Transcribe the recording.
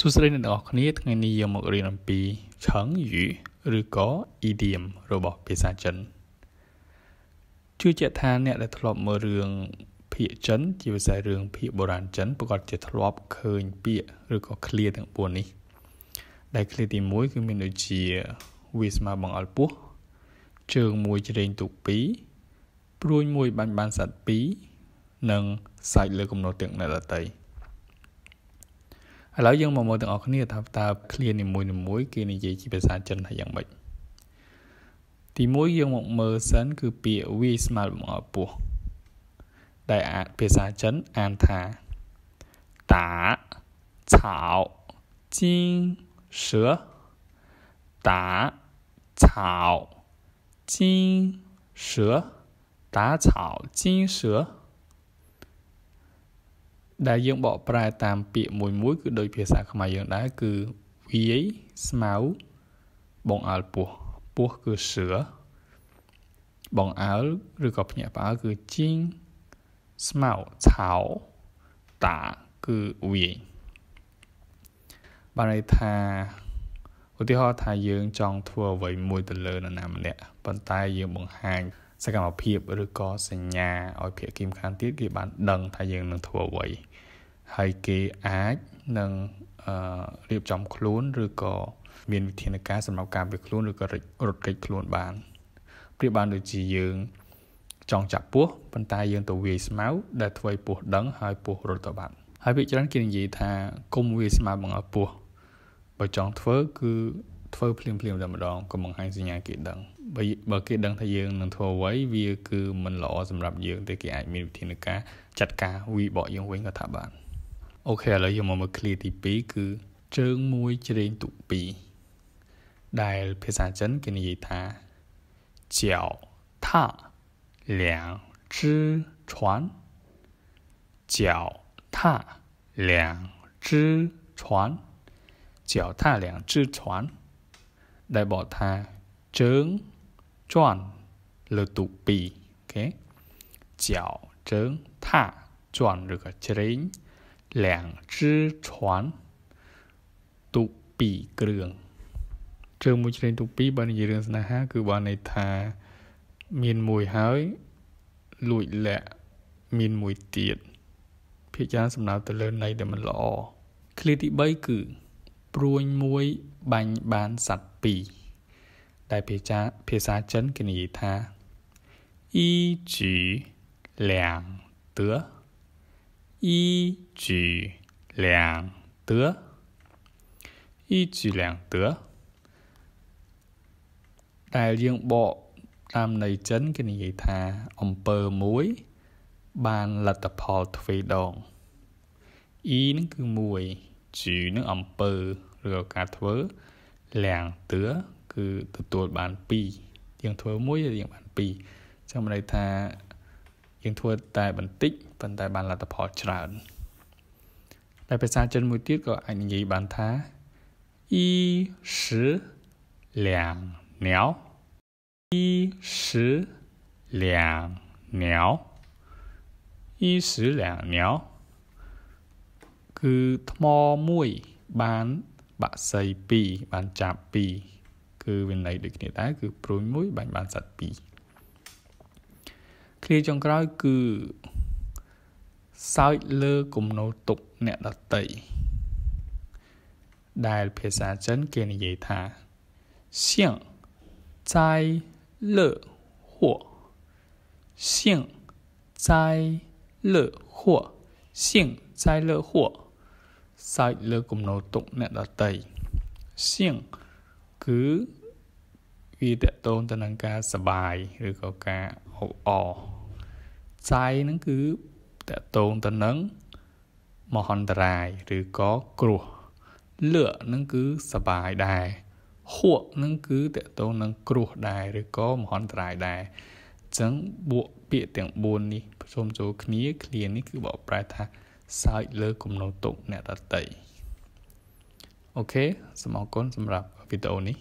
សួស្តីអ្នកទាំងអស់គ្នាថ្ងៃនេះយើងមករៀនអំពីឆឹងយីឬក៏ idiom របស់ភាសាចិនជឿជាក់ថាអ្នកដែលធ្លាប់មើលរឿងភាគចិនជាពិសេសរឿងភាគបុរាណចិនប្រកបជាធ្លាប់ឃើញពាក្យឬក៏ឃ្លាទាំង4នេះ ដែលឃ្លាទី1គឺមានដូចជាវាស្មើបងអល់ពោះជើងមួយជ្រែងទូក2ព្រួយមួយបាញ់បានសัตว์2និងសាច់លើកំណត់ទាំងអ្នកដតី។ឥឡូវយើងមកមើលទាំងអស់គ្នាថាតើឃ្លានីមួយៗគេនិយាយជាភាសាចិនថាយ៉ាងម៉េចទី1យើងមកមើលសិនគឺពាក្យវាយស្មើលំអពោះដែលអាចភាសាចិនអានថា តាឆោជីងសឺតាឆោជីងសឺតាឆោជីងសឺដែលយើងបកប្រែតាមពាក្យមួយមួយគឺដោយភាសាខ្មែរយើងដែរគឺវាយស្មៅបងអើលពោះពោះគឺសឿបងអើលឬក៏ភ្នាក់ផ្អើលគឺជីងស្មៅឆៅតាគឺវាយបានន័យថាឧទាហរណ៍ថាយើងចង់ធ្វើអ្វីមួយទៅលើនរណាម្នាក់ប៉ុន្តែយើងបង្ហាញសកម្មភាពឬក៏សញ្ញាឲ្យភាគីម្ខាងទៀតគេបានដឹងថាយើងនឹងធ្វើអ្វីហើយគេអាចនឹងរៀបចំខ្លួនឬក៏មានវិធានការសម្រាប់ការពារខ្លួនឬក៏រត់គេចខ្លួនបានព្រៀបបានដូចជាយើង ចង់ចាប់ពស់ប៉ុន្តែយើងទៅវាយស្មៅដែលធ្វើឲ្យពស់ដឹងហើយពស់រត់ទៅបាត់ហើយវាច្រើនគេនិយាយថាគុំវាយស្មៅបង្អើពស់បើចង់ធ្វើ គឺធ្វើភ្លាមភ្លាមតែម្ដងកុំបង្ហាញសញ្ញាគេដឹង។បើបើគេដឹងថាយើងនឹងធ្វើអ្វីវាគឺមិនល្អសម្រាប់យើង ទេគេអាចមានវិធានការចាត់ការវីបកយើងវិញក៏ថាបានអូខេឥឡូវយើងមកមើល clear ទី2គឺជើងមួយជ្រេងទុពីដែលភាសាចិនគេនិយាយថាចៅថា两只船脚踏两只船脚踏两只船ដែលបកថាជើង转លើទូ2អូខេចោជើងថាជន់ឬក៏ជ្រេងលាំងជឺឈន់ទូ2គ្រឿងជើងមួយជ្រេងទូ2បើនិយាយរឿងស្នេហាគឺបានន័យថាមានមួយហើយលួចលាក់មានមួយទៀតភាគច្រើនសំដៅទៅលើន័យដែលមិនល្អឃ្លាទី3គឺព្រួយមួយបាញ់បានសัตว์ពីរដែលភាសាភាសាចិនគេនិយាយថាអ៊ីជីលាំងទើអ៊ីជីលាំងទើអ៊ីជីលាំងទើដែលយើងបកតាមន័យចិនគេនិយាយថាអំពើមួយ បានលទ្ធផលទ្វេដងអ៊ីនឹងគឺមួយជីនឹងអំពើឬក៏ការធ្វើលាំងទើគឺទទួលបាន2យើងធ្វើមួយយើងបាន2អញ្ចឹងមានន័យថាយើងធ្វើតែបន្តិចប៉ុន្តែ បានលទ្ធផលច្រើនតែភាសាចិនមួយទៀតក៏អាចនិយាយបានថា1十两鸟1十两鸟1十两鸟គឺថ្មមួយបានបាក់សី2បានចាប់2គឺវាន័យដូចគ្នាដែរគឺព្រួយមួយបាញ់បានសត្វពីរឃ្លាចុងក្រោយគឺសើចលើគំនោទុកអ្នកដតីដែលភាសាចិនគេនិយាយថាសៀងចៃលើហួសៀងចៃលើហួសៀងចៃលើហួសើចលើគំនោទុកអ្នកដតីសៀងគឺវាតកតងទៅនឹងការសបាយឬក៏ការអបអរចៃហ្នឹងគឺតកតងទៅនឹង មហន្តរាយឬក៏គ្រោះលឿនឹងគឺសបាយដែរហួកនឹងគឺតកតងនឹងគ្រោះដែរឬក៏មហន្តរាយដែរអញ្ចឹងបួកពាក្យទាំង4នេះសូមចូលគ្នាគ្នានេះគឺបកប្រែថាសើចលើគំនោទុកអ្នកតន្ត្រីអូខេសូមអរគុណសម្រាប់វីដេអូនេះ